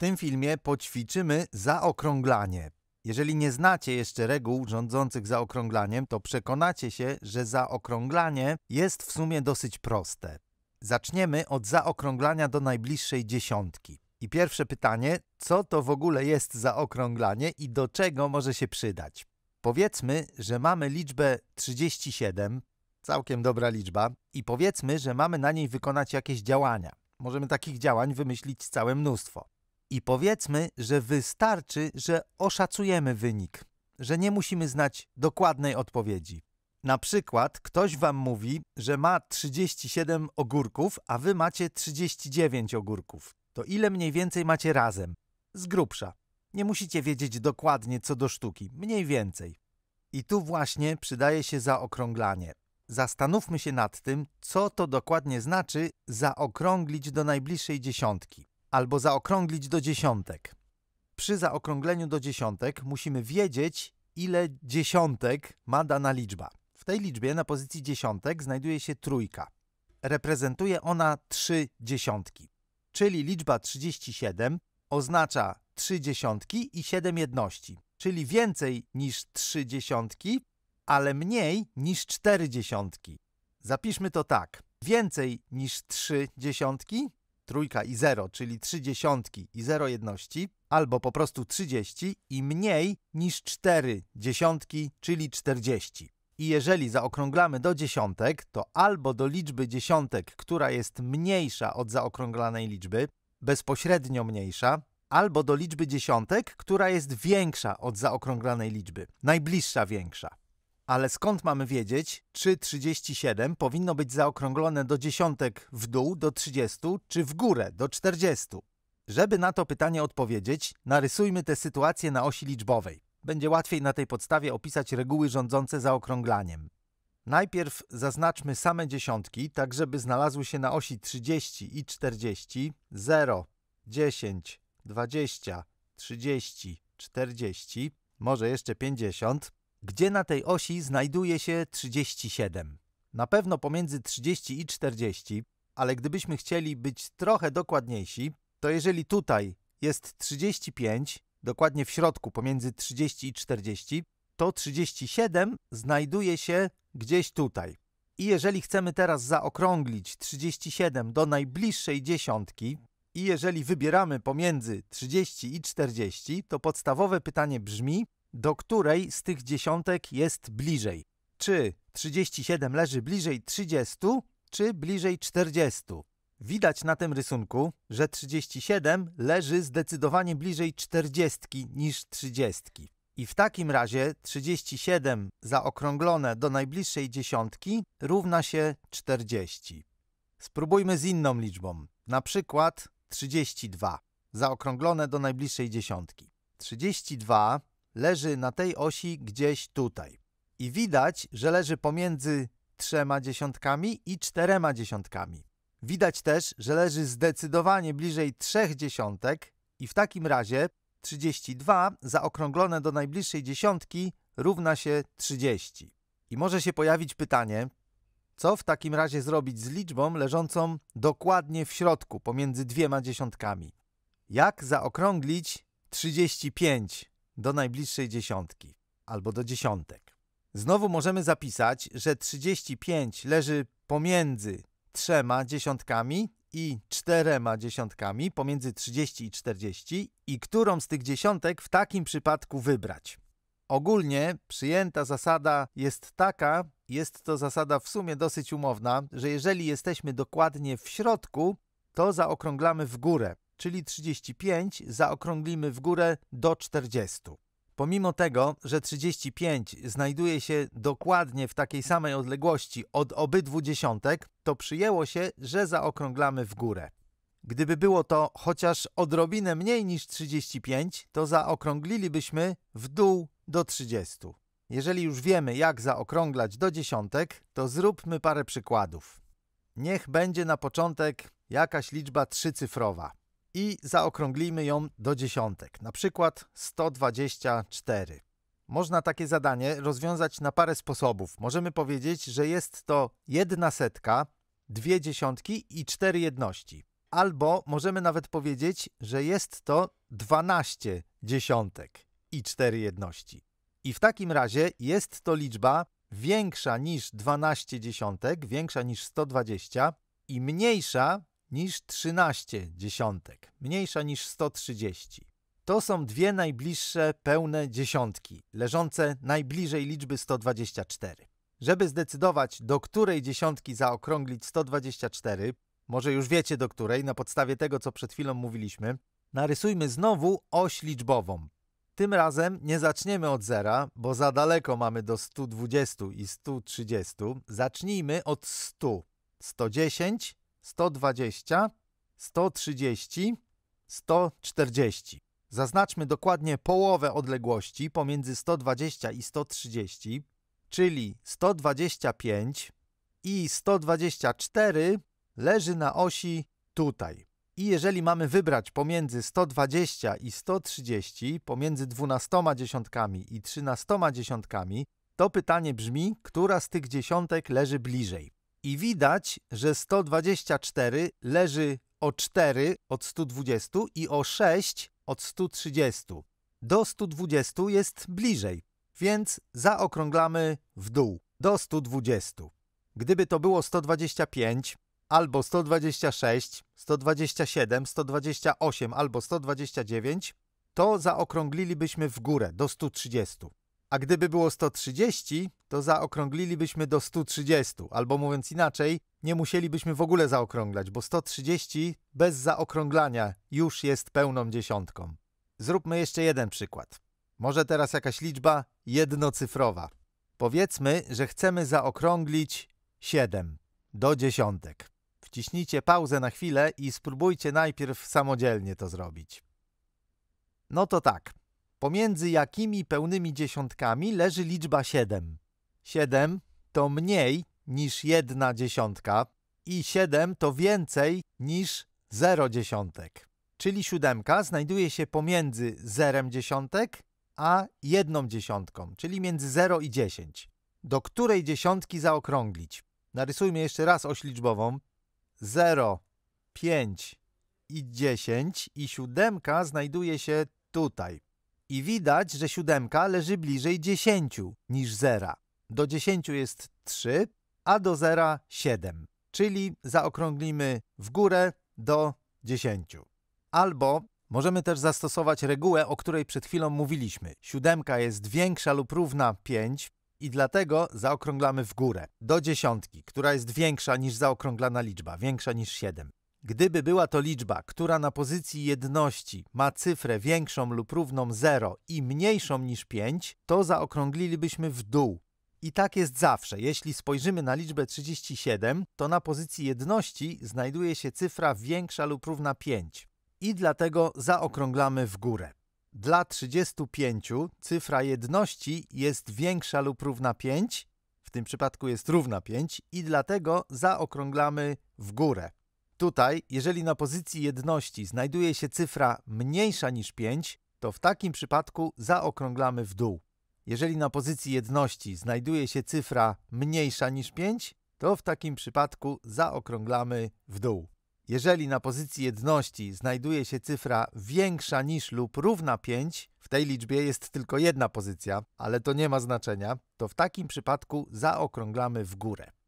tym filmie poćwiczymy zaokrąglanie. Jeżeli nie znacie jeszcze reguł rządzących zaokrąglaniem, to przekonacie się, że zaokrąglanie jest w sumie dosyć proste. Zaczniemy od zaokrąglania do najbliższej dziesiątki. I pierwsze pytanie, co to w ogóle jest zaokrąglanie i do czego może się przydać? Powiedzmy, że mamy liczbę 37, całkiem dobra liczba, i powiedzmy, że mamy na niej wykonać jakieś działania. Możemy takich działań wymyślić całe mnóstwo. I powiedzmy, że wystarczy, że oszacujemy wynik, że nie musimy znać dokładnej odpowiedzi. Na przykład ktoś wam mówi, że ma 37 ogórków, a wy macie 39 ogórków. To ile mniej więcej macie razem? Z grubsza. Nie musicie wiedzieć dokładnie co do sztuki, mniej więcej. I tu właśnie przydaje się zaokrąglanie. Zastanówmy się nad tym, co to dokładnie znaczy zaokrąglić do najbliższej dziesiątki albo zaokrąglić do dziesiątek. Przy zaokrągleniu do dziesiątek musimy wiedzieć, ile dziesiątek ma dana liczba. W tej liczbie na pozycji dziesiątek znajduje się trójka. Reprezentuje ona trzy dziesiątki, czyli liczba 37 oznacza trzy dziesiątki i siedem jedności, czyli więcej niż trzy dziesiątki, ale mniej niż cztery dziesiątki. Zapiszmy to tak. Więcej niż trzy dziesiątki trójka i zero, czyli trzy dziesiątki i zero jedności, albo po prostu 30 i mniej niż 4 dziesiątki, czyli 40. I jeżeli zaokrąglamy do dziesiątek, to albo do liczby dziesiątek, która jest mniejsza od zaokrąglanej liczby, bezpośrednio mniejsza, albo do liczby dziesiątek, która jest większa od zaokrąglanej liczby, najbliższa większa ale skąd mamy wiedzieć, czy 37 powinno być zaokrąglone do dziesiątek w dół do 30, czy w górę do 40? Żeby na to pytanie odpowiedzieć, narysujmy tę sytuację na osi liczbowej. Będzie łatwiej na tej podstawie opisać reguły rządzące zaokrąglaniem. Najpierw zaznaczmy same dziesiątki, tak żeby znalazły się na osi 30 i 40, 0, 10, 20, 30, 40, może jeszcze 50, gdzie na tej osi znajduje się 37? Na pewno pomiędzy 30 i 40, ale gdybyśmy chcieli być trochę dokładniejsi, to jeżeli tutaj jest 35, dokładnie w środku pomiędzy 30 i 40, to 37 znajduje się gdzieś tutaj. I jeżeli chcemy teraz zaokrąglić 37 do najbliższej dziesiątki, i jeżeli wybieramy pomiędzy 30 i 40, to podstawowe pytanie brzmi, do której z tych dziesiątek jest bliżej. Czy 37 leży bliżej 30, czy bliżej 40? Widać na tym rysunku, że 37 leży zdecydowanie bliżej 40 niż 30. I w takim razie 37 zaokrąglone do najbliższej dziesiątki równa się 40. Spróbujmy z inną liczbą, na przykład 32, zaokrąglone do najbliższej dziesiątki. 32 leży na tej osi gdzieś tutaj. I widać, że leży pomiędzy trzema dziesiątkami i czterema dziesiątkami. Widać też, że leży zdecydowanie bliżej trzech dziesiątek i w takim razie 32 zaokrąglone do najbliższej dziesiątki równa się 30. I może się pojawić pytanie, co w takim razie zrobić z liczbą leżącą dokładnie w środku, pomiędzy dwiema dziesiątkami? Jak zaokrąglić 35 do najbliższej dziesiątki albo do dziesiątek. Znowu możemy zapisać, że 35 leży pomiędzy trzema dziesiątkami i czterema dziesiątkami, pomiędzy 30 i 40 i którą z tych dziesiątek w takim przypadku wybrać. Ogólnie przyjęta zasada jest taka, jest to zasada w sumie dosyć umowna, że jeżeli jesteśmy dokładnie w środku, to zaokrąglamy w górę, czyli 35 zaokrąglimy w górę do 40. Pomimo tego, że 35 znajduje się dokładnie w takiej samej odległości od obydwu dziesiątek, to przyjęło się, że zaokrąglamy w górę. Gdyby było to chociaż odrobinę mniej niż 35, to zaokrąglilibyśmy w dół do 30. Jeżeli już wiemy, jak zaokrąglać do dziesiątek, to zróbmy parę przykładów. Niech będzie na początek jakaś liczba trzycyfrowa i zaokrąglimy ją do dziesiątek, na przykład 124. Można takie zadanie rozwiązać na parę sposobów. Możemy powiedzieć, że jest to jedna setka, dwie dziesiątki i cztery jedności. Albo możemy nawet powiedzieć, że jest to 12 dziesiątek i cztery jedności. I w takim razie jest to liczba większa niż 12 dziesiątek, większa niż 120 i mniejsza niż 13 dziesiątek, mniejsza niż 130. To są dwie najbliższe pełne dziesiątki, leżące najbliżej liczby 124. Żeby zdecydować, do której dziesiątki zaokrąglić 124, może już wiecie do której, na podstawie tego, co przed chwilą mówiliśmy, narysujmy znowu oś liczbową. Tym razem nie zaczniemy od zera, bo za daleko mamy do 120 i 130. Zacznijmy od 100. 110, 120, 130, 140. Zaznaczmy dokładnie połowę odległości pomiędzy 120 i 130, czyli 125 i 124 leży na osi tutaj. I jeżeli mamy wybrać pomiędzy 120 i 130, pomiędzy 12 dziesiątkami i 13 dziesiątkami, to pytanie brzmi, która z tych dziesiątek leży bliżej i widać, że 124 leży o 4 od 120 i o 6 od 130. Do 120 jest bliżej, więc zaokrąglamy w dół do 120. Gdyby to było 125 albo 126, 127, 128 albo 129, to zaokrąglilibyśmy w górę do 130 a gdyby było 130, to zaokrąglilibyśmy do 130, albo mówiąc inaczej, nie musielibyśmy w ogóle zaokrąglać, bo 130 bez zaokrąglania już jest pełną dziesiątką. Zróbmy jeszcze jeden przykład. Może teraz jakaś liczba jednocyfrowa. Powiedzmy, że chcemy zaokrąglić 7 do dziesiątek. Wciśnijcie pauzę na chwilę i spróbujcie najpierw samodzielnie to zrobić. No to tak, pomiędzy jakimi pełnymi dziesiątkami leży liczba 7. 7 to mniej niż jedna dziesiątka i 7 to więcej niż 0 dziesiątek. Czyli siódemka znajduje się pomiędzy 0 dziesiątek a jedną dziesiątką, czyli między 0 i 10. Do której dziesiątki zaokrąglić? Narysujmy jeszcze raz oś liczbową. 0, 5 i 10 i siódemka znajduje się tutaj, i widać, że siódemka leży bliżej 10 niż 0. Do 10 jest 3, a do 0 7, czyli zaokrąglimy w górę do 10. Albo możemy też zastosować regułę, o której przed chwilą mówiliśmy. Siódemka jest większa lub równa 5 i dlatego zaokrąglamy w górę do dziesiątki, która jest większa niż zaokrąglana liczba, większa niż 7. Gdyby była to liczba, która na pozycji jedności ma cyfrę większą lub równą 0 i mniejszą niż 5, to zaokrąglilibyśmy w dół. I tak jest zawsze. Jeśli spojrzymy na liczbę 37, to na pozycji jedności znajduje się cyfra większa lub równa 5. I dlatego zaokrąglamy w górę. Dla 35 cyfra jedności jest większa lub równa 5, w tym przypadku jest równa 5 i dlatego zaokrąglamy w górę. Tutaj, jeżeli na pozycji jedności znajduje się cyfra mniejsza niż 5, to w takim przypadku zaokrąglamy w dół. Jeżeli na pozycji jedności znajduje się cyfra mniejsza niż 5, to w takim przypadku zaokrąglamy w dół. Jeżeli na pozycji jedności znajduje się cyfra większa niż lub równa 5, w tej liczbie jest tylko jedna pozycja, ale to nie ma znaczenia, to w takim przypadku zaokrąglamy w górę.